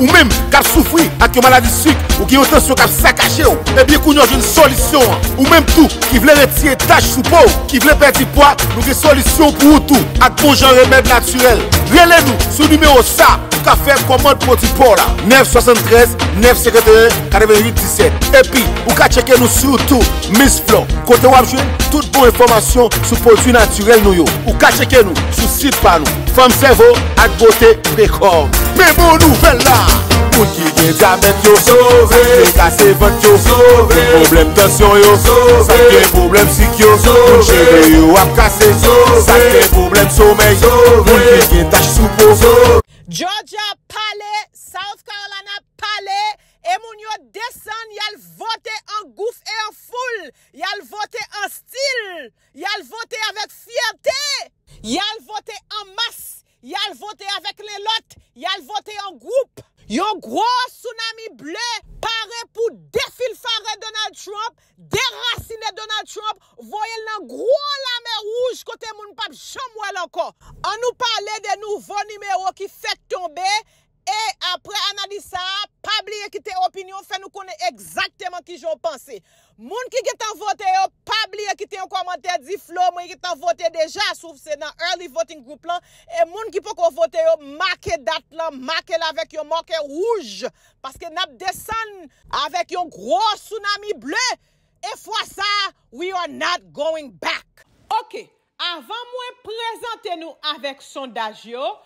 ou même qui souffri avec une maladie sucre ou qui ont tension qui saccagé ou, eh bien, qu'on a une solution. Ou même tout, qui veut retirer tache sous peau, qui veut perdre du poids, nous une solution pour tout, avec bon genre remède naturel. Relez-nous, le numéro ça, Ou ka fèm komant poti por la 973-951-4817 Epi, ou ka cheke nou sou tou Miss Flo Kote wap jwen, tout bon informasyon Sou poti naturel nou yo Ou ka cheke nou, sou sipa nou Femsevo, ak bote prekom Mè moun nouvel la Moun ki gen zabet yo Sove, kase kase vot yo Sove, problem tasyon yo Sove, sakè problem sik yo Sove, moun cheke yo ap kase Sove, sakè problem somè yo Sove, moun ki gen tache sou pot Georgia pale, South Carolina pale, e moun yo desen yal vote an gouf e an foul, yal vote an stil, yal vote avet fiyante, yal vote an mas, yal vote avet lelot, yal vote an gouf. Yon gro tsunami ble pare pou defilfare Donald Trump, derasine Donald Trump, voye nan gro lame rouj kote moun pap chamwe lankon. An nou pale de nouvo nimeyo ki fet tombe, e apre anadi sa, pabliye ki te opinyon, fe nou kone exakteman ki joun pense. Moun ki ki tan vote yo, pabli yo ki ten yon komante di Flo, moun ki tan vote deja, souf se nan early voting group lan, e moun ki pou kon vote yo, make dat lan, make la vek yon make rouge, paske nap desen avek yon gro tsunami ble, e fwa sa, we are not going back. Ok, avan mwen prezante nou avek sondaj yo,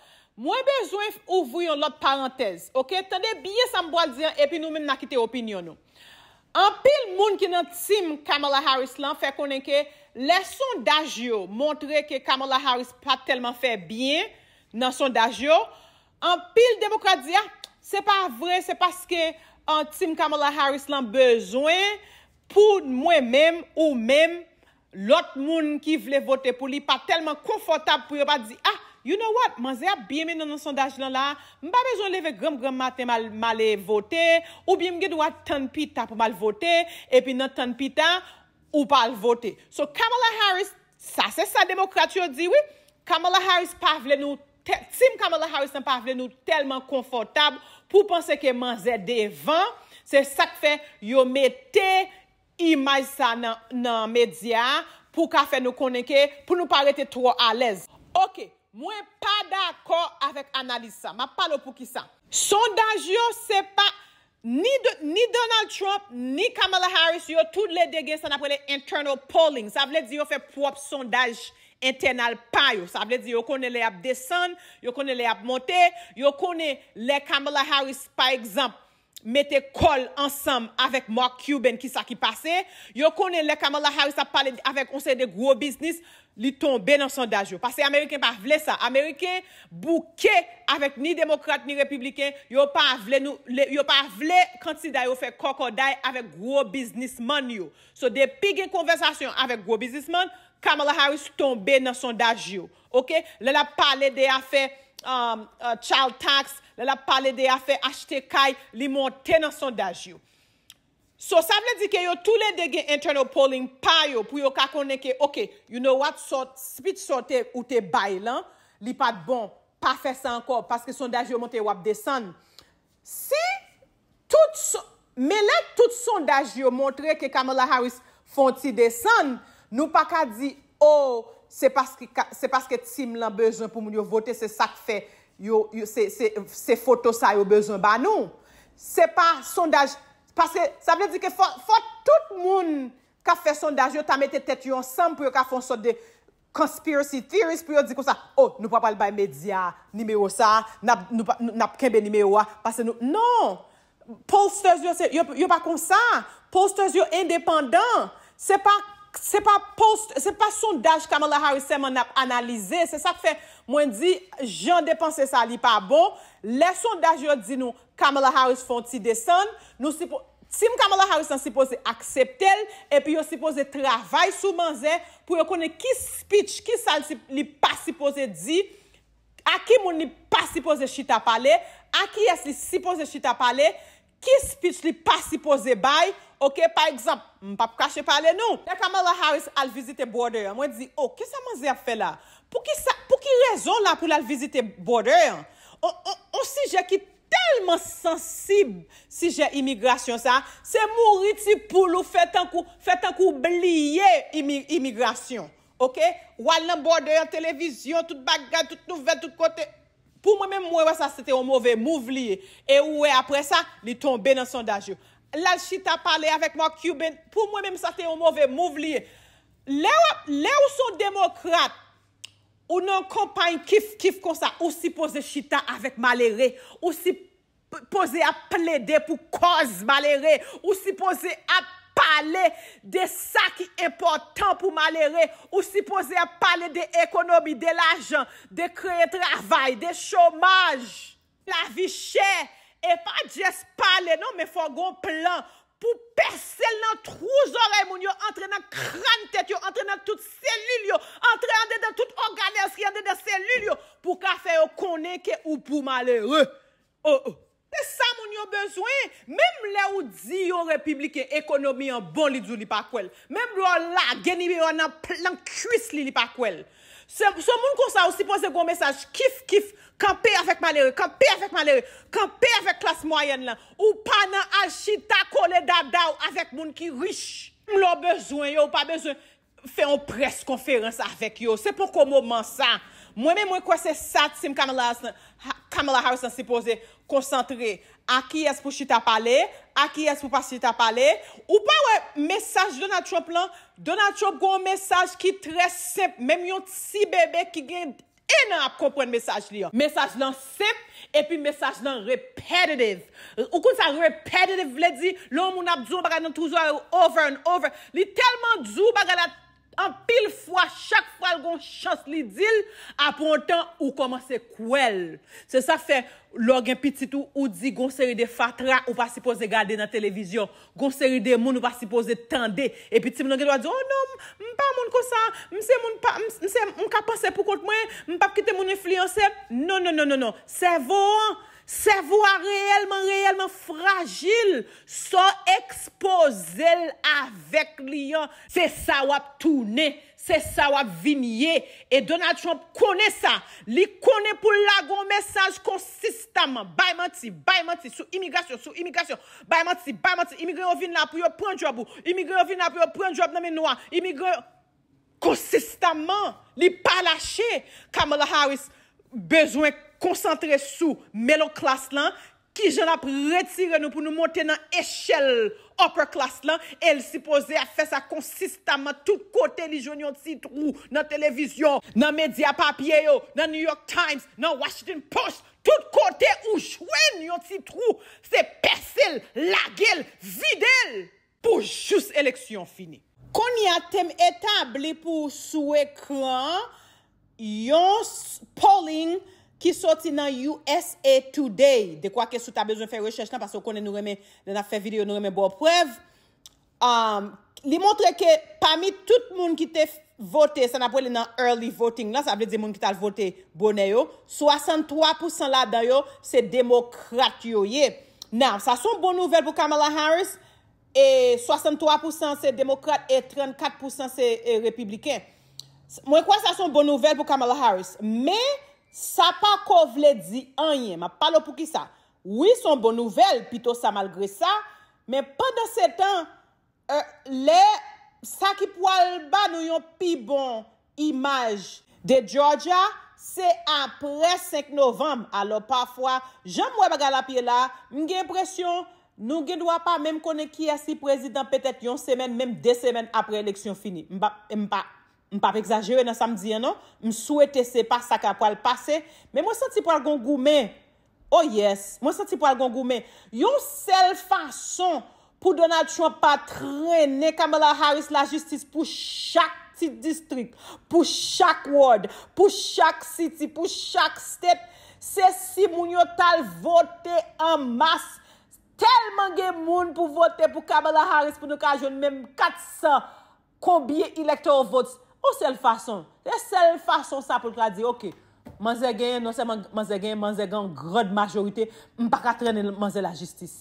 mwen bezwen ouvri yon lot parantez. Ok, tande biye sa mboal diyan epi nou mwen nakite opinyon nou. An pil moun ki nan tim Kamala Harris lan fe konen ke leson dajyo montre ke Kamala Harris pa telman fe bien nan son dajyo. An pil demokra di a, ah, se pa vre se paske an tim Kamala Harris lan bezwen pou mwen men ou men lot moun ki vle vote pou li pa telman konfortab pou yo pa di a. Ah, You know what? Manze a bieme nan an sondaj lan la, mba bezon leve grem grem mate mal vote, ou bieme ge dwa tanpita pou mal vote, epi nan tanpita ou pal vote. So Kamala Harris, sa se sa demokrat yo diwi, Kamala Harris pa vle nou, tim Kamala Harris nan pa vle nou telman konfortab pou panse ke manze devan, se sak fe yo mete imaj sa nan media pou ka fe nou koneke, pou nou parete tro alez. Ok, mwen pa d'akor avèk analise sa. Ma palo pou ki sa. Sondaj yo se pa ni Donald Trump, ni Kamala Harris, yo tout le degen san apwele internal polling. Sa ble di yo fe prop sondaj internal pa yo. Sa ble di yo kone le ap desen, yo kone le ap monte, yo kone le Kamala Harris pa ekzamp. mette kol ansam avèk Mark Cuban ki sa ki pase, yo konen le Kamala Harris ap pale avèk konsey de gro biznis, li tombe nan sondaj yo. Pase Ameriken pa vle sa. Ameriken bouke avèk ni demokrate ni republiken, yo pa vle konti dayo fè kokoday avèk gro biznisman yo. So de pigè konversasyon avèk gro biznisman, Kamala Harris tombe nan sondaj yo. Ok, le la pale de a fè um, uh, child tax, Le la pa le de a fe achete kay li monten an sondaj yo. So sa mle di ke yo tou le de gen internal polling pa yo pou yo ka konen ke, ok, you know what, spit sote ou te bay lan, li pat bon, pa fe sa anko, paske sondaj yo monten wap desen. Si, tout, me le tout sondaj yo montre ke Kamala Harris fonti desen, nou pa ka di, oh, se paske Tim lan bejan pou moun yo vote se sak fe yo. yo se foto sa yo bezon. Ba nou, se pa sondaj, paske sa ble di ke fa tout moun ka fe sondaj, yo ta mette tet yo ansan pou yo ka fon sot de conspiracy theories pou yo di kon sa, oh, nou pa pal bay media ni meyo sa, nap kenbe ni meyo wa, paske nou, non! Polsters yo se, yo pa kon sa! Polsters yo independant! Se pa... Se pa sondaj Kamala Harris seman ap analize, se sa fe mwen di, jen depanse sa li pa bon, le sondaj yo di nou Kamala Harris fon ti desen, tim Kamala Harris san sipose akseptel, epi yo sipose travay souman ze, pou yo kone ki speech ki sa li pa sipose di, a ki moun li pa sipose chita pale, a ki yes li sipose chita pale, ki speech li pa sipose baye, Ok, pa ekzamp, m pap kache pale nou. Nè Kamala Harris al vizite borde, mwen di, oh, kè sa man zè a fè la? Pou ki sa, pou ki rezon la pou lal vizite borde, on sije ki telman sensib sije imigrasyon sa, se moun riti pou lou fè tan kou, fè tan kou oubliye imigrasyon. Ok, walan borde, an televizyon, tout bagay, tout nouvel, tout kote. Pou mwen mwen mwen wè sa, se te moun mwen mouv liye. E wè apre sa, li tombe nan sondaj yo. La chita pale avèk mò Cuban, pou mwen mèm sa te yon mòve mouv li. Le ou son demokrate, ou nan kompany kif kif kon sa, ou si pose chita avèk malere, ou si pose a ple de pou koz malere, ou si pose a pale de sa ki importan pou malere, ou si pose a pale de ekonomi, de la jan, de kreye travay, de chomaj, la vi chè. E pa jes pale nan, me fwa gon plan pou perse l nan trou zorey moun yo, entre nan kran tet yo, entre nan tout selil yo, entre nan tout organesri, entre nan selil yo, pou kafe yo koneke ou pou male re. Te sa moun yo bezwen, mem le ou di yo republiken ekonomi an bon li djou li pakwel, mem lo la geni be yo nan plan kuis li li pakwel. Se moun konsan ou si pose goun mesaj, kif, kif, kanpe avèk malère, kanpe avèk malère, kanpe avèk klas mwayen lan, ou pa nan al chita kole dabdaw avèk moun ki rich. M lò bezwen yo, pa bezwen, fe yon pres konferans avèk yo. Se pou konman sa. Mwen men mwen kwa se sat si m Kamala Harrison si pose konsantre. A ki es pou chita pale, aki yes pou pasit ap ale, ou pa wè, mesaj Donald Trump lan, Donald Trump gwen mesaj ki tre semp, menm yon si bebe ki gen enan ap kompwen mesaj li an, mesaj nan semp, epi mesaj nan repetitive, ou kon sa repetitive vle di, loun moun ap zou baga nan touzwa over and over, li telman zou baga la, An pil fwa, chak fwa lgon chas li dil, apon tan ou koman se kwel. Se sa fe, lor gen pititou ou di gonseri de fatra ou pa sipoze gade nan televizyon. Gonseri de moun ou pa sipoze tende. E pi ti moun an gen wadze, oh non, mpa moun kosan, mse moun kapase pou kont mwen, mpa pkite moun enfliyonse, non, non, non, non, non, se vo an. Se vwa reyelman, reyelman fragil. So ekspozel avèk li yon. Se sa wap toune. Se sa wap vinye. E Donald Trump kone sa. Li kone pou lagon mesaj konsistaman. Bayman ti, bayman ti. Sou imigasyon, sou imigasyon. Bayman ti, bayman ti. Imigre yon vin la pou yon pren job ou. Imigre yon vin la pou yon pren job nanme nouan. Imigre konsistaman. Li pa lache. Kamala Harris bezwen konsistaman. konsantre sou me lo klas lan, ki jan ap retire nou pou nou monte nan eshel upper klas lan, el sipoze a fè sa konsistama tout kote li jwen yon titrou nan televizyon, nan media papye yo, nan New York Times, nan Washington Post, tout kote ou jwen yon titrou, se perse l, la gel, vide l, pou jous eleksyon fini. Kon yon tem etabli pou sou ekran, yon polling, Ki soti nan USA Today. De kwa ke sou ta bezon fè rechèche nan. Paso konen nou remè. Nan a fè video nou remè bo prev. Um, li montre ke pami tout moun ki te vote. San apweli nan early voting nan. Sa apweli di moun ki tal vote bonè yo. 63% la dan yo se demokrat yo ye. Nan sa son bon nouvel pou Kamala Harris. E 63% se demokrat. E 34% se e republiken. Mwen kwa sa son bon nouvel pou Kamala Harris. Me... Sa pa kow vle di anye, ma palo pou ki sa. Oui, son bon nouvel, pito sa malgre sa, men pa dan se tan, euh, le sa ki pwal ba nou yon pi bon imaj de Georgia, se apre 5 novem, alo pa fwa, jam wè bagal apye la, mge presyon, nou gen dwa pa menm kone ki ya si prezident, petet yon semen, menm de semen apre eleksyon fini. Mba, mba. M pa pe exajere nan samdiye, non? M souwete se pa sa ka po al pase. Men mwen senti po al gongoumen. Oh yes, mwen senti po al gongoumen. Yon sel fason pou Donald Trump pa trene Kamala Harris la justis pou chak tit distrik, pou chak ward, pou chak siti, pou chak step, se si moun yo tal vote en mas. Telman gen moun pou vote pou Kamala Harris pou nou ka joun men 400, konbye elektor vote Ou sel fason? Se sel fason sa pou lwa di, oke, manze gen, non se manze gen, manze gen grod majorite, mpa katren manze la justis.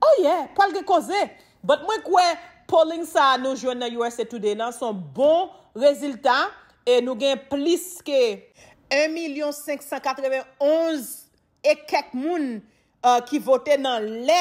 Oh yeah, pou alge koze. But mwen kwe polling sa nou jwene na USA Today nan, son bon rezultat, e nou gen plis ke 1,591,000 ekek moun euh, ki vote nan le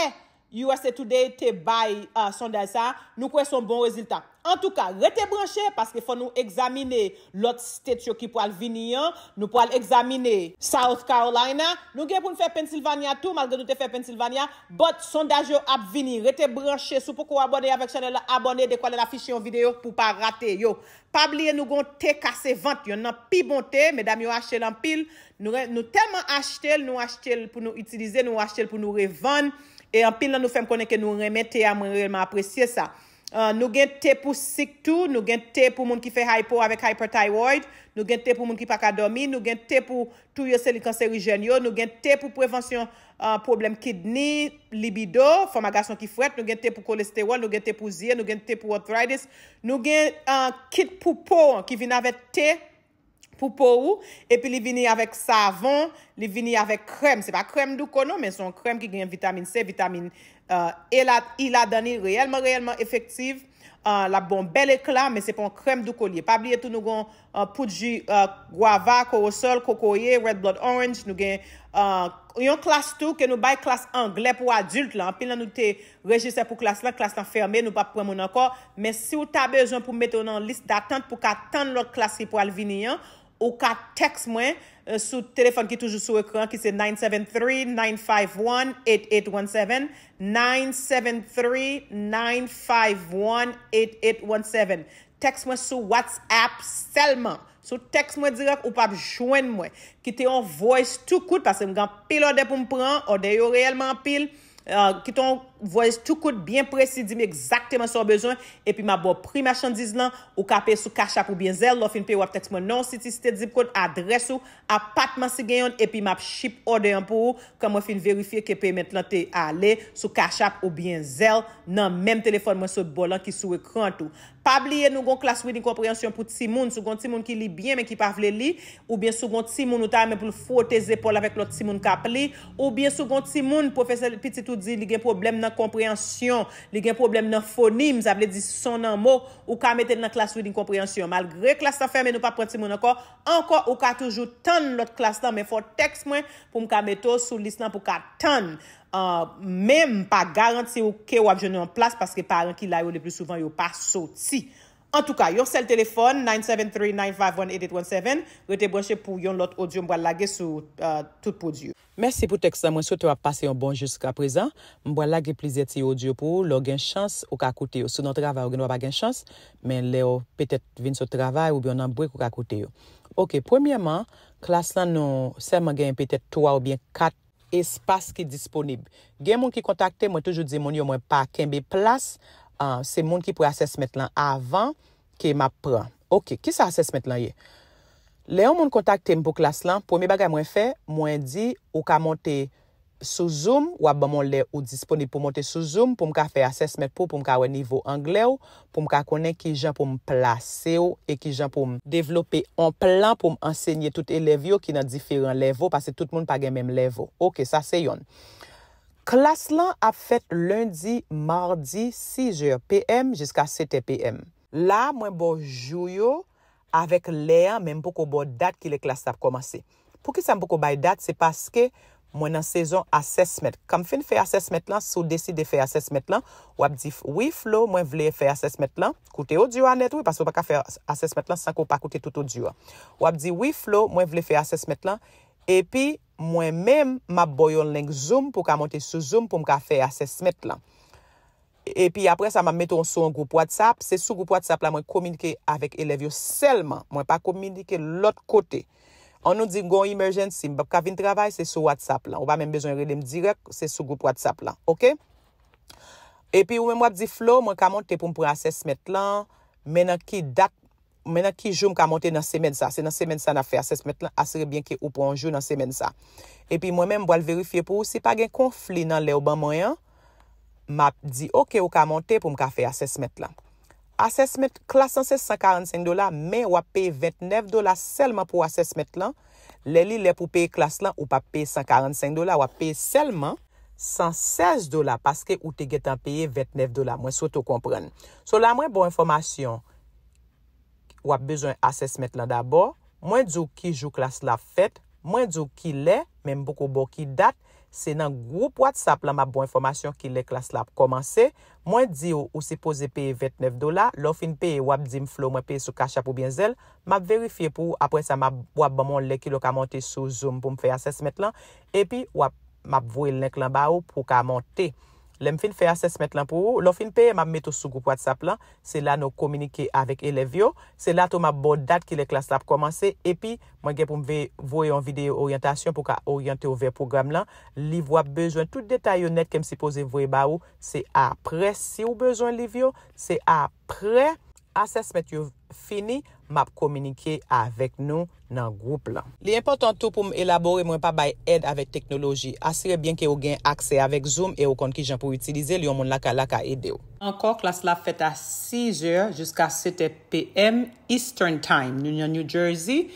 USA Today te bay euh, sondal sa, nou kwe son bon rezultat. An tou ka, rete branche, paske fò nou examine lòt stèt yo ki po al vini yon, nou po al examine South Carolina, nou gen pou nou fè Pennsylvania tou, mal gen nou te fè Pennsylvania, bot sondaj yo ap vini, rete branche, sou pou kou abone yon, abone dekwane la fich yon videyo pou pa rate. Yo, pabliye nou gon te kase vant, yon nan pi bon te, medam yo achè l'ampil, nou teman achè l, nou achè l pou nou itilize, nou achè l pou nou revan, e ampil nan nou fem konen ke nou remè te, a mwen relman apresye sa. Euh, nou gen te pou sik tou, nou gen te pou moun ki fe hypo avèk hyperthyroid, nou gen te pou moun ki pakadomi, nou gen te pou tou yose li kanserijen yo, nou gen te pou prevensyon euh, problem kidney, libido, formagasyon ki fwet, nou gen te pou kolesterol, nou gen te pou zye, nou gen te pou arthritis, nou gen euh, kit pou pou ki vin avèk te pou pou ou, epi li vini avèk savon, li vini avèk krem, se pa krem du konon men son krem ki gen vitamine C, vitamine D. e la dani reyelman reyelman efektiv, la bon bel ekla, me se pon krem du kolye. Pabliye tou nou gon euh, poudji Guava, Korosol, Kokoye, Red Blood Orange, nou gen yon klas tou, ke nou bay klas Angle pou adult lan, pilan nou te rejise pou klas lan, klas lan ferme, nou pa premon ankor, me si ou ta bejan pou mette ou nan liste datant pou ka tan lor klasi pou alviniyan, ou ka teks mwen, sou telefon ki toujou sou ekran, ki se 973-951-8817, 973-951-8817, teks mwen sou WhatsApp selman, sou teks mwen direk ou pap jwen mwen, ki te yon voice tou kout, pas se mwen gan pil ode pou mpran, ode yo reyelman pil, ki euh, ton kout, voice to code byen presi, di mi ekzakteman sou bezon, epi ma bo prim achandiz lan, ou kape sou kachap ou byen zel, lo fin pe wap teksman nan, siti siti zip code, adres ou, apatman si genyon, epi map ship ode an pou kam wap fin verifiye kepe met lan te ale sou kachap ou byen zel nan menm telefon mwen sou bolan ki sou ekrant ou. Pabliye nou gon klas wini kompryansyon pou timoun, sou gon timoun ki li byen men ki pavle li, ou bien sou gon timoun ou ta men pou l fote zepol avek lot timoun kapli, ou bien sou gon timoun pou fesele pitit ou di li gen problem nan komprensyon, li gen problem nan fonim zavle di son nan mo ou ka mette nan klaswe din komprensyon malgre klaswe ta ferme nou pa prenti moun anko anko ou ka toujou tan lout klaswe ta men fotex mwen pou mka metto sou lis nan pou ka tan euh, men mpa garanti ou ke wap jone an plas paske paran ki la yo le plus souvan yo pa soti En tou ka, yon sel telefon 973-951-8817. Gote bonche pou yon lot odyon mbwa lage sou euh, tout pou diyo. Mersi pou teks nan mwen sou te wap pase yon bon jusqu aprezan. Mbwa lage plizye ti yon odyon pou lò gen chans ou kakoute yo. Sou nan travay ou gen wap gen chans, men le ou petet vin sou travay ou bi yon ambwek ou kakoute yo. Ok, premiyaman, klas lan nou seman gen petet 3 ou bi 4 espas ki disponib. Gen mwen ki kontakte, mwen toujou di mwen yon mwen pa kembe plas. Ah, se moun ki pou asesmet lan avan ki ma pran. Ok, ki sa asesmet lan ye? Le yon moun kontakte m pou klas lan, pou mi bagay mwen fe, mwen di ou ka monte sou zoom. Ou ap ban moun le ou disponib pou monte sou zoom pou m ka fe asesmet pou pou m ka wè nivou angle ou. Pou m ka konen ki jan pou m plase ou e ki jan pou m devlope yon plan pou m ansegne tout elev yo ki nan diferan lev ou. Pase tout moun pa gen men lev ou. Ok, sa se yon. Klas lan ap fèt lundi, mardi, 6 jeur, PM, jiska 7 PM. La, mwen bo juyo avèk leyan mwen mpoko bo dat ki le klas tap komanse. Pou ki san mpoko bay dat, se paske mwen nan sezon a 16 met. Kam fin fè a 16 met lan, sou desi de fè a 16 met lan, wap di wif lo, mwen vle fè a 16 met lan. Koute ou diwa net wè, pas wè pa ka fè a 16 met lan, san kou pa koute tout ou diwa. Wap di wif lo, mwen vle fè a 16 met lan, epi... Mwen men, ma boyon lenk zoom pou ka monte sou zoom pou mka fe asesmet lan. E pi apre sa, ma meton sou an goup WhatsApp. Se sou goup WhatsApp la, mwen kominike avek elevyo selman. Mwen pa kominike lot kote. An nou di, mgon emergency, mba ka vin travay, se sou WhatsApp la. Ou pa men bezon relem direk, se sou goup WhatsApp la. Ok? E pi ou men wap di flow, mwen ka monte pou mpre asesmet lan. Men an ki dak. menan ki jou m ka monte nan semen sa. Se nan semen sa na fe a sesmet lan, asre bien ki ou pou anjou nan semen sa. Epi mwen men m wale verifiye pou ou, se pa gen konfli nan le ou ban mwen yan, map di, ok, ou ka monte pou m ka fe a sesmet lan. A sesmet, klas 1645 dola, men wap pe 29 dola selman pou a sesmet lan. Le li le pou pe klas lan ou pa pe 145 dola, wap pe selman 116 dola, paske ou te getan peye 29 dola. Mwen sou tou kompren. Sou la mwen pou informasyon, Wap bezwen ases met lan dabor, mwen diyo ki jou klas la fet, mwen diyo ki le, menm boko bo ki dat, se nan group whatsapp la map bon informasyon ki le klas la pou komanse, mwen diyo ou se pose pe 29 dola, lor fin pe wap dim flow mwen pe sou kasha pou bin zel, map verifiye pou apresa map wap bon mon le ki lo ka monte sou zoom pou mfe ases met lan, epi wap map vwe link lan ba ou pou ka monte. Lem fin fe ases met lan pou ou. Lo fin pe, ma met ou sou group WhatsApp lan. Se la nou komunike avek elev yo. Se la tou ma bon dat ki le klas la pou komanse. Epi, mwen gen pou mve voyon video oryantasyon pou ka oryante ouve program lan. Li voyon bejwen tout detay yo net ke mse pose voyon ba ou. Se apre si ou bejwen liv yo. Se apre. Ase se met yo fini, map komunike avek nou nan groupla. Li importantou pou m elabore mwen pa baye ed avek teknoloji. Ase rebyen ki yo gen akse avek zoom e yo kont ki jan pou utilize li yo moun laka laka ede yo. Ankor klas la fet a 6 jeur jusqu a 7 pm Eastern Time. Nou nyan New Jersey,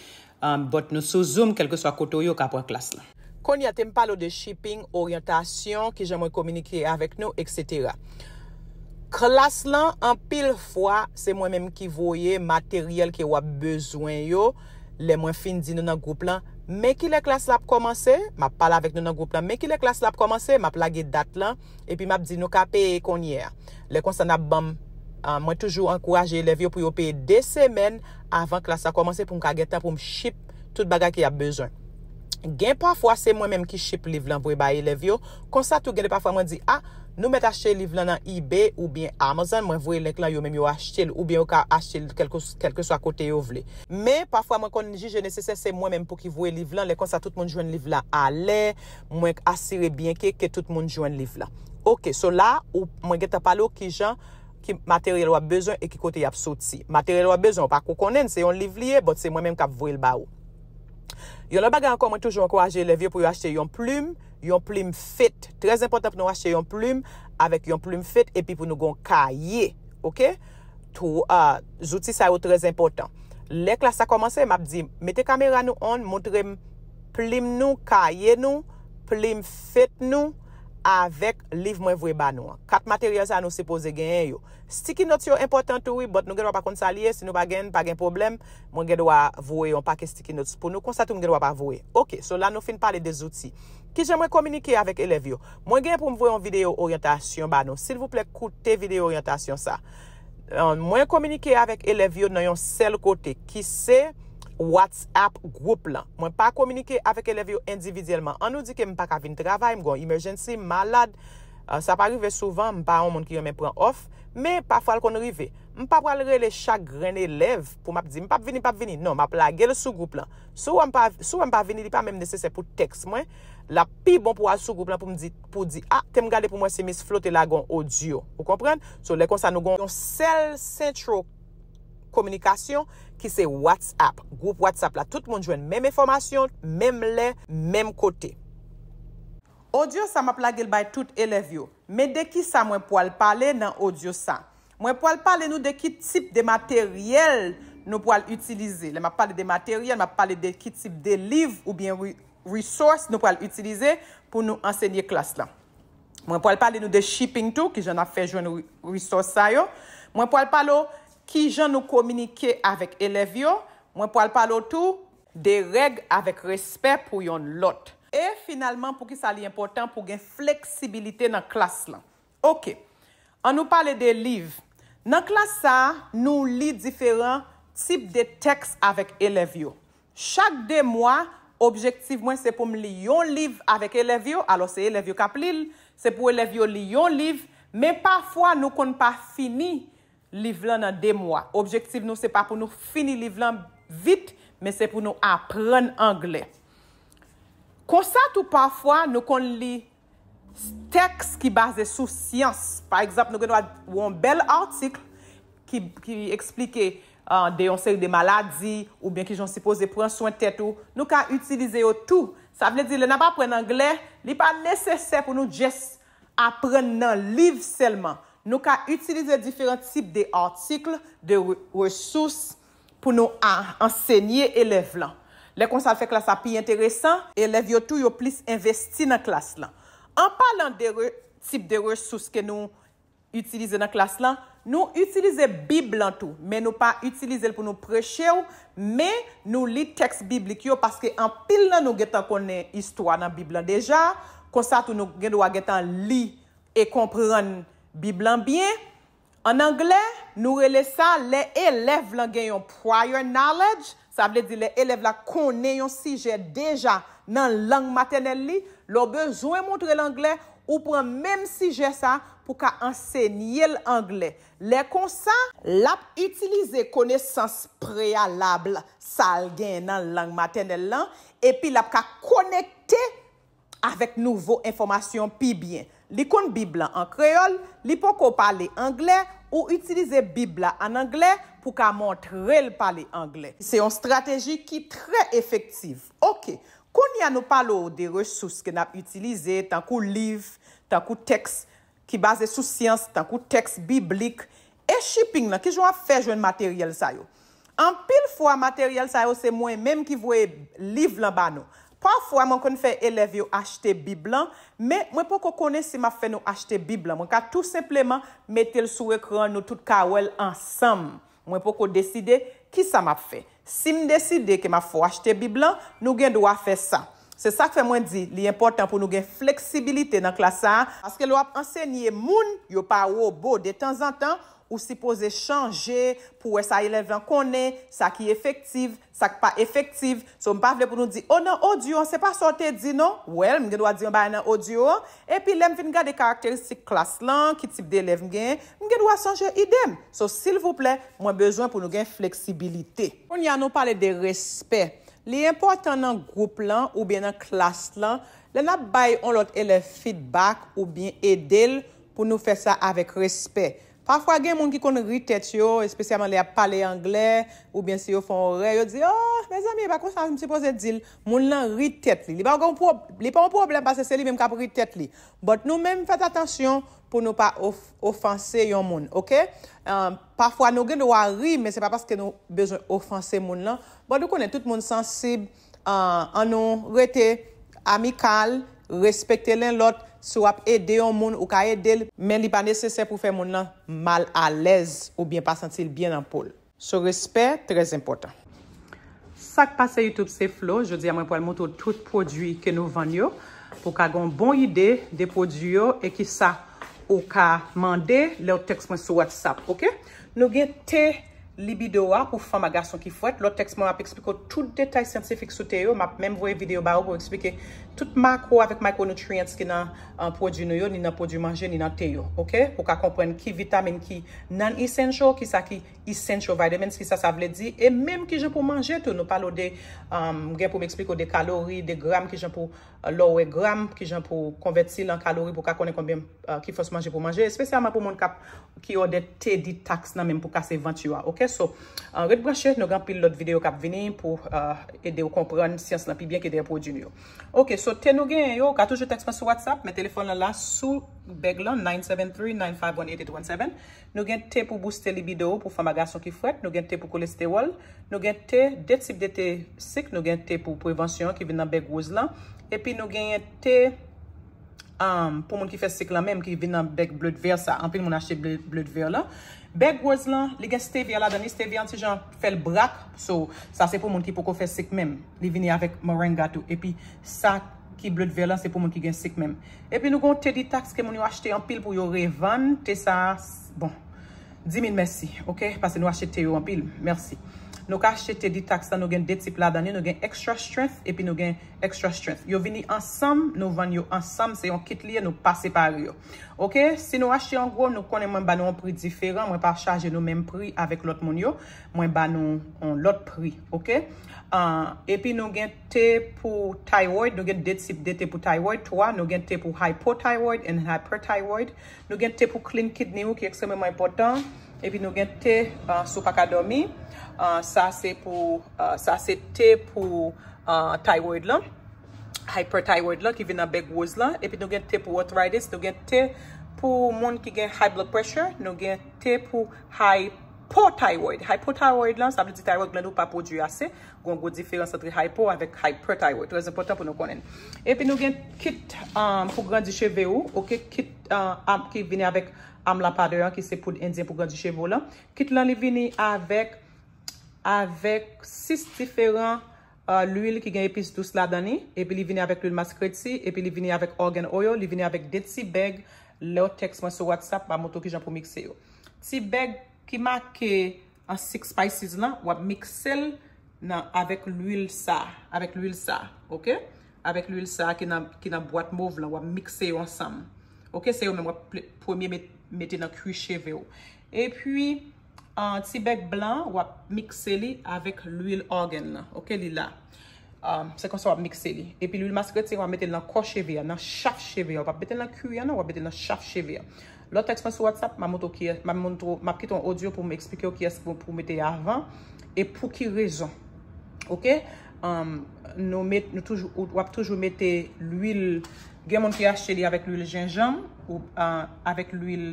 bot nou sou zoom kelke swa koto yo kapwen klas la. Kon ya tem palo de shipping, oryantasyon, ki jan mwen komunike avek nou, etc., klas lan an pil fwa, se mwen menm ki voye materyel ki wap bezwen yo, le mwen fin di nou nan goup lan, men ki le klas la p komanse, ma pala vek nou nan goup lan, men ki le klas la p komanse, ma plage dat lan, epi map di nou ka peye kon yer. Le konsan ap bam, mwen toujou an kouaje elevyo pou yo peye de semen avan klas la komanse pou m ka getan pou m ship tout baga ki ap bezwen. Gen pa fwa se mwen menm ki ship liv lan vwe baye elevyo, konsan tou gen de pa fwa mwen di a, ah, Nou met ache liv lan nan eBay ou bien Amazon, mwen voye lèk lan yo mèm yo achele ou bien yo ka achele kelke so a kote yo vle. Mè, pafwa mwen konenji je nesesese mwen mèm pou ki voye liv lan, lè kon sa tout moun jwen liv lan ale, mwen asire bien ke ke tout moun jwen liv lan. Ok, so la, mwen geta palo ki jan ki materyèl wap bezon e ki kote yap soti. Materyèl wap bezon, pa kou konen, se yon liv liye, bot se mwen mèm kap voye l ba ou. Yo lè bagan ankon mwen toujou ankoraje levye pou yo achele yon plume. yon plim fit. Trez impotant pou nou ashe yon plim, avek yon plim fit, epi pou nou gon kaye. Ok? Tou ah, zouti sa yo trez impotant. Lek la sa komanse, map di, mete kamera nou on, montre plim nou, kaye nou, plim fit nou, avèk liv mwen vwe ba nou an. Kat materyal sa nou se pose genyen yo. Stiki notes yo important oui, bot nou genwa pa kont salye, si nou pa gen, pa gen problem, mwen genwa vwe yon pake stiki notes. Pou nou konstatou mwen genwa pa vwe. Ok, so la nou fin pale de zouti. Ki jemwen komunike avèk elev yo? Mwen gen pou mwen vwe yon video orientasyon ba nou. Sil vouple koute video orientasyon sa. Euh, mwen komunike avèk elev yo nan yon sel kote. Ki se... WhatsApp group lan. Mwen pa komunike avè ke leve yo individyèlman. An nou di ke mwen pa kavini travay, mwen kon emergency, malad, euh, sa pa rive souvan, mwen pa an moun ki yon mè pren off, mwen pa fwal kon rive. Mwen pa pral rè le chagren e leve pou map di mwen pa vini, mwen pa vini. Non, map la gel sou group lan. Sou mwen pa vini, li pa mèm nesesè pou teks mwen. La pi bon pou al sou group lan pou mwen di, pou di a, ah, tem gade pou mwen se mis flote la gon audio. Ou kompren? Sou le konsan nou gon sel sentro komunikasyon ki se WhatsApp. Groupe WhatsApp la, tout moun jwen mèm informasyon, mèm lè, mèm kote. Audio sa m ap la gil bay tout elev yo, me de ki sa mwen po al pale nan audio sa. Mwen po al pale nou de ki tip de materyel nou po al utilize. Le m ap pale de materyel, m ap pale de ki tip de liv ou bien resource nou po al utilize pou nou ansenye klas la. Mwen po al pale nou de shipping tou ki jen a fe jwen nou resource sa yo. Mwen po al pale yo Ki jan nou kominike avèk elevyo, mwen pou al palo tou, de reg avèk respè pou yon lot. E finalman pou ki sa li important pou gen fleksibilite nan klas lan. Ok, an nou pale de liv. Nan klas sa, nou li diferan tip de teks avèk elevyo. Chak de mwa, objektiv mwen se pou m li yon liv avèk elevyo, alo se elevyo ka plil, se pou elevyo li yon liv, men pafwa nou kon pa fini. liv lan nan de mwa. Objektiv nou se pa pou nou fini liv lan vit, men se pou nou apren angle. Konsat ou pafwa nou kon li teks ki base sou siyans. Par ekzap nou genwa ou an bel artik ki eksplike euh, de yon seri de maladi ou ben ki jonsi pose prens sou en tet ou, nou ka utilize yo tou. Sa vle di le nan pa apren angle, li pa nesesè pou nou jes apren nan liv selman. Nou ka utilize diferent tip de artikl, de resous pou nou a ensegnye elev lan. Le konsal fek la sa piye enteresan, elev yo tou yo plis investi nan klas lan. An palan de tip de resous ke nou utilize nan klas lan, nou utilize bib lan tou. Men nou pa utilize pou nou preche ou, men nou li teks biblik yo. Paske an pil nan nou getan konen istwa nan bib lan. Deja, konsal tou nou gen do a getan li e kompreran teks. Biblan byen, an Angle, nou rele sa le elev lan gen yon prior knowledge, sa ble di le elev la kone yon sije deja nan lang matenel li, lo bezwe montre l'Angle ou pren men sije sa pou ka ansenye l'Angle. Le konsa, lap itilize kone sans prealable sal gen nan lang matenel lan, epi lap ka konekte avèk nouvo informasyon pi byen. Li kon bib la an kreol, li pon kon pale angle ou utilize bib la an angle pou ka montre l pale angle. Se yon strategi ki tre efektiv. Ok, kon ya nou palo de resous ki nap utilize tankou liv, tankou teks ki base sou siyans, tankou teks biblik. E shipping la, ki jwa fejwen materyel sayo? An pil fwa materyel sayo se mwen menm ki vwe liv lan ban nou. Pwa fwa mwen kon fwe eleve yo achete biblan, me mwen pou kou kone si mwen fwe nou achete biblan, mwen ka tout sepleman metel sou ekran nou tout kawel ansam. Mwen pou kou deside ki sa mwen fwe. Si mwen deside ki mwen fwe achete biblan, nou gen dwa fwe sa. Se sa kwe mwen di, li important pou nou gen fleksibilite nan klasa. Aske lwa ap ansenye moun yo pa wou bo de tan zan tan, ou si pose chanje pou wè sa elev lan konè, sa ki efektiv, sa ki pa efektiv. So m pa vle pou nou di, o oh nan audio, se pa sote di nou? Wel, m gen wad di yo bay nan audio. E pi lem vin ga de karakteristik klas lan, ki tip de elev m gen, m gen wad sanje idem. So sil vouple, mwen bezwen pou nou gen fleksibilite. Mwen yan nou pale de respet. Li importan nan grouplan ou bien nan klas lan, le nan bay on lot elev feedback ou bien edel pou nou fe sa avek respet. Parfwa gen moun ki kon ri tèt yo, espesyaman oh, li a pale anglè, ou bensi yo fon orè, yo di, oh, mè zami, bak wè sa msè posè dil, moun lan ri tèt li. Li pa moun problem, basè se li mèm kap ri tèt li. Bot nou mèm fèt atansyon pou nou pa ofanse yon moun, ok? Euh, Parfwa nou gen do a ri, mè se pa paske nou bejoun ofanse moun lan. Bot nou konen tout moun sensib, anon, euh, rete, amikal, respekte lè lòt, Sou ap ede yon moun ou ka edel, men li pa nesesè pou fè moun nan mal alèz ou bien pa sentil bien an pol. Sou respè, trèz important. Sak pase YouTube se flo, jodi amwen pou al moutou tout prodwi ke nou vanyo pou ka goun bon ide de prodwi yo e ki sa ou ka mande lè ou teksman sou WhatsApp, ok? Nou gen te alye. libido a pou fwa ma gason ki fwet. Lotex mwen ap ekspliko tout detay sentsifik sou teyo. Mwen ap menm vwe video ba ou pou eksplike tout makro avik mikronutrients ki nan prodjou nou yo, ni nan prodjou manje ni nan teyo. Ok? Pou ka kompren ki vitamin ki nan essential ki sa ki essential vitamins, ki sa sa vle di e menm ki jen pou manje tou. Nou palo de, gen pou m ekspliko de kalori de gram ki jen pou euh, lower gram ki jen pou konvert si lan kalori pou ka konen konbien euh, ki fos manje pou manje espesyaman pou moun kap ki yo de T-detox nan menm pou ka se 20 yo a. Ok? So, an redbranche, nou gen pil lot videyo kap vini pou uh, ede ou kompran siyans lan, pi byen ki ede ou produn yo. Ok, so te nou gen yo, katouj yo teksman sou WhatsApp, men telefon lan la sou beg lan, 973-9518817. Nou gen te pou booste libido pou famagason ki fret, nou gen te pou kolesterol, nou gen te detip de te sik, nou gen te pou prevensyon ki vin nan beg wos lan. E pi nou gen te, um, pou moun ki fe sik lan men, ki vin nan beg bloud ver sa, anpil moun ache bloud ver la. Be gwoz lan, li gen stevye la dani, stevye an ti jan fel brak, so sa se pou moun ki pou ko fe sik men, li vini avek morenga tou, e pi sa ki blot ve lan se pou moun ki gen sik men. E pi nou kon te di taks ke moun yo achete an pil pou yo revan, te sa, bon, di min mersi, ok, pase nou achete yo an pil, mersi. Nou ka achete ditak sa nou gen detip la danye Nou gen ekstra strength Epi nou gen ekstra strength Yo vini ansam nou vanyo ansam Se yon kit liye nou pase par yo Ok Si nou achete yon gro Nou konen mwen ba nou an pri diferan Mwen pa chaje nou men pri Avek lot moun yo Mwen ba nou an lot pri Ok ah, Epi nou gen te pou tyroid Nou gen detip dete pou tyroid Toa nou gen te pou hypothyroid And hyperthyroid Nou gen te pou clean kidney yo Ki eksemen mwen potan Epi nou gen te ah, sou pakadomi Sa se te pou Thyroid la Hyperthyroid la ki vina beg wos la E pi nou gen te pou arthritis Nou gen te pou moun ki gen high blood pressure Nou gen te pou Hypothyroid Hypothyroid la sa aple di thyroid glan nou pa pou jyase Gon go diferans atre hypo avek hyperthyroid Trez important pou nou konen E pi nou gen kit euh, pou grandji cheve ou Ok, kit ki euh, vini avek Amla Padera ki se pou Endyen pou grandji cheve ou la Kit lan li vini avek avèk 6 diferan euh, l'uil ki gen epis dous la dani, epi li vini avèk l'uil maskeret si, epi li vini avèk organ oil, li vini avèk det si beg, le ou teks mwen sou WhatsApp, ba mwoto ki jan pou mikse yo. Si beg ki ma ke an 6 spices lan, wap miksel nan avèk l'uil sa, avèk l'uil sa, ok? Avèk l'uil sa ki nan boat mouv lan, wap mikse yo ansam. Ok, se yo nan wap pwemye meti nan kri cheve yo. E pwi, Tibek blan, wap mikse li avik l'uil organ la. Ok, li la. Um, se kon se wap mikse li. Epi l'uil maskeret si wap mette l'an kwa chevyan, l'an chaf chevyan. Wap mette l'an kuyan non? an, wap mette l'an chaf chevyan. Lotexman sou WhatsApp, mam moun tou ki, mam moun tou, map ki ton audio pou mwen ekspike ou ki yas pou mette avan e pou ki rezon. Ok? Um, nou met, wap toujou mette l'uil organ Gen moun ki achte li avèk l'ul jenjam, ou avèk l'ul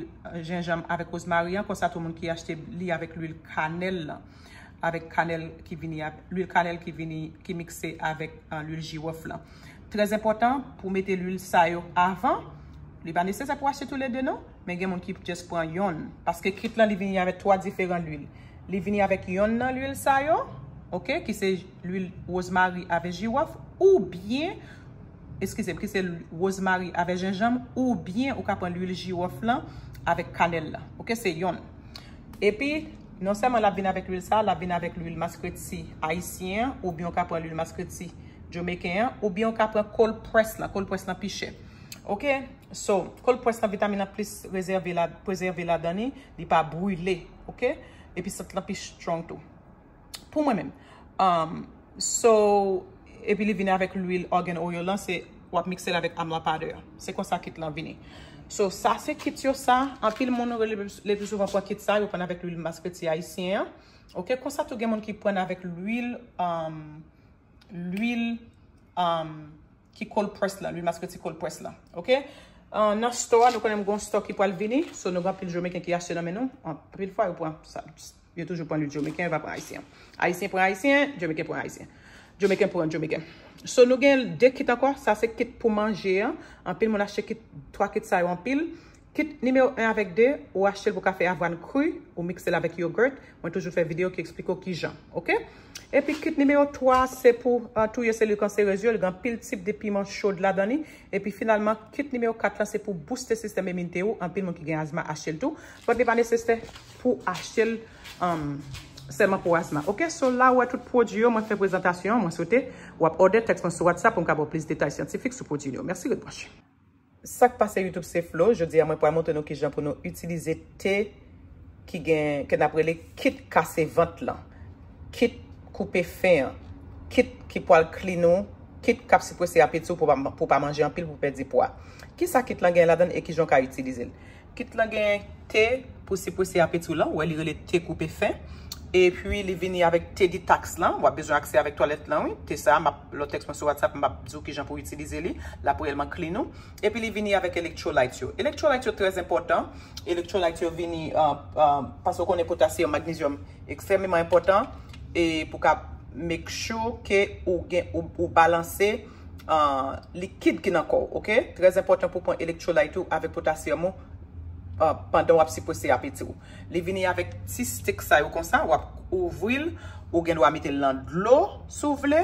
jenjam avèk ozmaryan, konsa tou moun ki achte li avèk l'ul kanel la, avèk kanel ki vini avèk, l'ul kanel ki vini ki mikse avèk l'ul jiwof la. Trez important, pou mette l'ul sayo avan, li banise se pou achte tou le de nan, men gen moun ki pou jes pran yon, paske kit lan li vini avèk 3 diferan l'ul. Li vini avèk yon nan l'ul sayo, ok, ki se l'ul ozmaryan avèk jiwof, ou byen, Eskize, mke se rozemari ave jenjam ou bien ou kapwa l'ul jirof la ave kanel la. Ok, se yon. Epi, non seman la bin avek l'ul sa, la bin avek l'ul maskeret si haisyen ou bien kapwa l'ul maskeret si jomekenyan ou bien kapwa kolpres la. Kolpres la piche. Ok, so kolpres la vitamina plis prezerve la dani, li pa brule. Ok, epi sat la piche strong tou. Pou mwen men. Um, so... epi li vini avèk l'uil organ oyo lan, se wap miksel avèk amla pa deyo. Se konsa kit lan vini. So sa, se kit yo sa, an pil moun nou le plus souvent pou an kit sa, yo pwenn avèk l'uil maskreti haisyen, ok? Konsa tou gen moun ki pwenn avèk l'uil, euh, l'uil ki euh, kol pres lan, l'uil maskreti kol pres lan, ok? Nan sto, nou konen mgon sto ki pwal vini, so nou gwa pil jomeken ki asye nan men nou, an pil fwa yo pwen, sa, yo touj yo pwen l'uil jomeken, yo va pou haisyen. Haisyen pou haisyen, jomeken pou haisyen. Jamaican pour un So nous avons deux kits encore. Ça c'est kit pour manger. Hein. En pile, mon achète kit, trois kits ça en pile. Kit numéro 1 avec deux, ou acheter vos café avoine cru ou mixer avec yogurt. Moi toujours fait vidéo qui explique au qui OK? Et puis kit numéro 3, c'est pour euh, tout les cellules cancéreuses, le grand pile type de piment chaud la dedans et puis finalement kit numéro 4 c'est pour booster système immunitaire en pile mon qui gagne asthme achetez tout. Pas de pas nécessaire pour acheter euh, Sèlman pou asman. Ok, sou la wè tout prodjyo, mwen fè prezentasyon, mwen sou te, wè ap ode teksman sou watsap pou mkab wè plis detay scientifik sou prodjyo. Mersi gèd bwanshi. Sak pase YouTube se flo, jodi a mwen pou amonte nou ki jan pou nou utilize te ki gen, ken apre le kit kase vant lan. Kit koupe fin, kit ki po al klino, kit kapsi pwese apetou pou pa manje anpil pou pè di pwa. Ki sa kit lan gen ladan e ki jan ka utilize? Kit lan gen te pwese pwese apetou lan, wè li re le te koupe fin. E pwi li vini avèk Teddy Tax lan, wap bezon akse avèk toalet lan wè. Tè sa, lò teks mwen sou WhatsApp mbap zou ki jan pou itilize li, la pou yèlman klino. E pwi li vini avèk Electro Light yo. Electro Light yo trèz important. Electro Light yo vini, euh, euh, pasò konè potasyon, magnizyon, ekstremèman important. E pou ka mèk chou ke ou balanse likid ki nan kò, ok? Trèz important pou pon Electro Light yo avèk potasyon mwò. Euh, pandan wap si pwese apet se ou. Le vini avek ti stik sa yo konsan, wap ou vwil, ou gen wap metel nan dlo se ou vwile,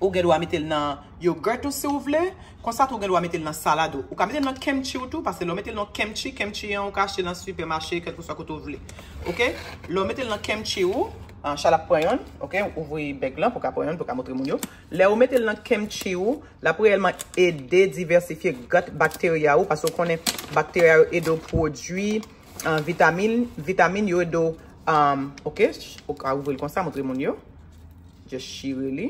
ou gen wap metel nan yogurte se ou vwile, konsan tou gen wap metel nan salado. Ou ka metel nan kemchi ou tou, parce lou metel nan kemchi, kemchi yon ou ka ashe nan supermache, ket pou sa koutou vwile. Ok? Lou metel nan kemchi ou, an chalak poyon, ok, ouvri beg lan pou ka poyon pou ka motri moun yo. Le ou met el nan kem chi ou, la pou realman ede diversifiye gat bakteria ou, pason konen bakteria ou edo prodwi, an euh, vitamine, vitamine yo edo, an, um, ok, ou ka ouvri l konsa, motri moun yo. Je shire li,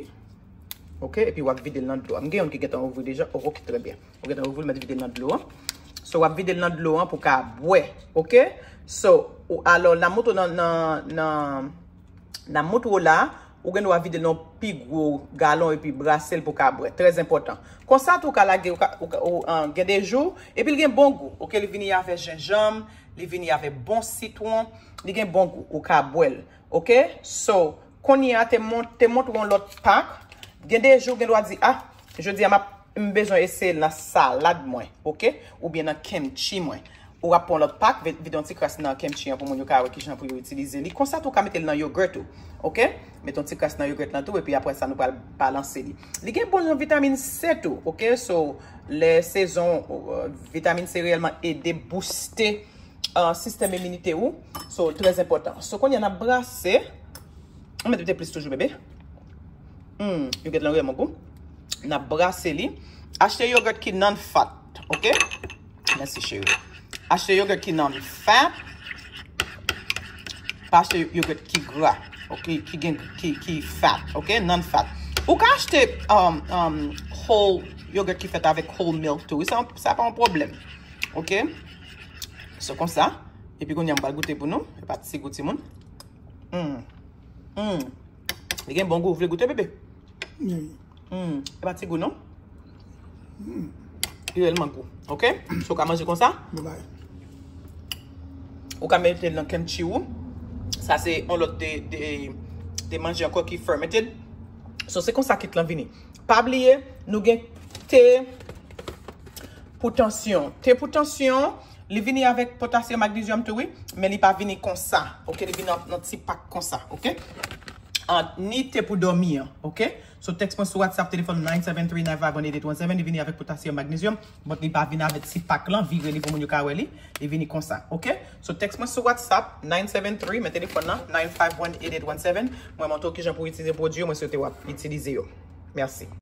ok, epi wak vide el nan dlo. Mge yon ki getan ouvri deja, orokit trebyen. Ou getan ouvri met vide el nan dlo an. So wak vide el nan dlo an pou ka bwe, ok. So, alo, la moutou nan, nan, nan, Nan moutou la, ou gen nou avide nan pig wou galon epi brasel pou ka bwe. Trez impotant. Konsant ou ka lage ou gen de jou, epi li gen bon gou. Ok, li vini avè jenjom, li vini avè bon sitwan, li gen bon gou ou ka bwe. Ok, so, koni a te moutou woun lot pak, gen de jou gen nou avide, ah, je di a map mbezon ese la salad mwen, ok, ou bien nan ken chi mwen. Ou rapon lot pak, vide yon ti kras nan kem chiyan pou moun yon kare kishan pou yon itilize li. Konsa tou ka met el nan yogurt ou. Ok? Met yon ti kras nan yogurt nan tou, e pi apres sa nou palanse li. Li gen bon yon vitamin C tou. Ok? So, le sezon euh, vitamin C reyelman e debouste euh, sistem eminite ou. So, trez important. So, kon yon nan brase. Ou met biten plis toujou bebe? Hmm, you get lan rey mou gou. Nan brase li. Ache yon yogurt ki nan fat. Ok? Nensi cheryou. Ache yogur ki nan fat, pa ache yogur ki gra, ki fat, nan fat. Ou ka ache te um, um, whole yogur ki fete avek whole milk tou, sa pa an problem. Ok, so kon sa, epi kon yon bal goute pou nou, epa ti goute moun. Hmm, hmm. E gen bon gout, vle goute bebe? Yon. Hmm, epa ti gout nou? Yon elman gout, ok? So ka manjou kon sa? Yon manjou. Ou ka metel nan ken chiwou. Sa se on lot de manje anko ki fer metel. So se konsakit lan vini. Pab liye nou gen te potansyon. Te potansyon li vini avet potasyon magdizyon te wè. Men li pa vini konsa. Ok, li vini nan sipak konsa. Ok? An, ni te pou domi an, ok? So, teks mwen sou WhatsApp, telefon 973-951-8817. Di vini avèk potasyon, magnizyon. Mwen li pa vini avèk sipak lan, vi vini pou moun yon kaweli. Di vini konsan, ok? So, teks mwen sou WhatsApp, 973, men telefon nan, 951-8817. Mwen mwantou ki jan pou itize bodyo, mwen se te wap itize yo. Mersi.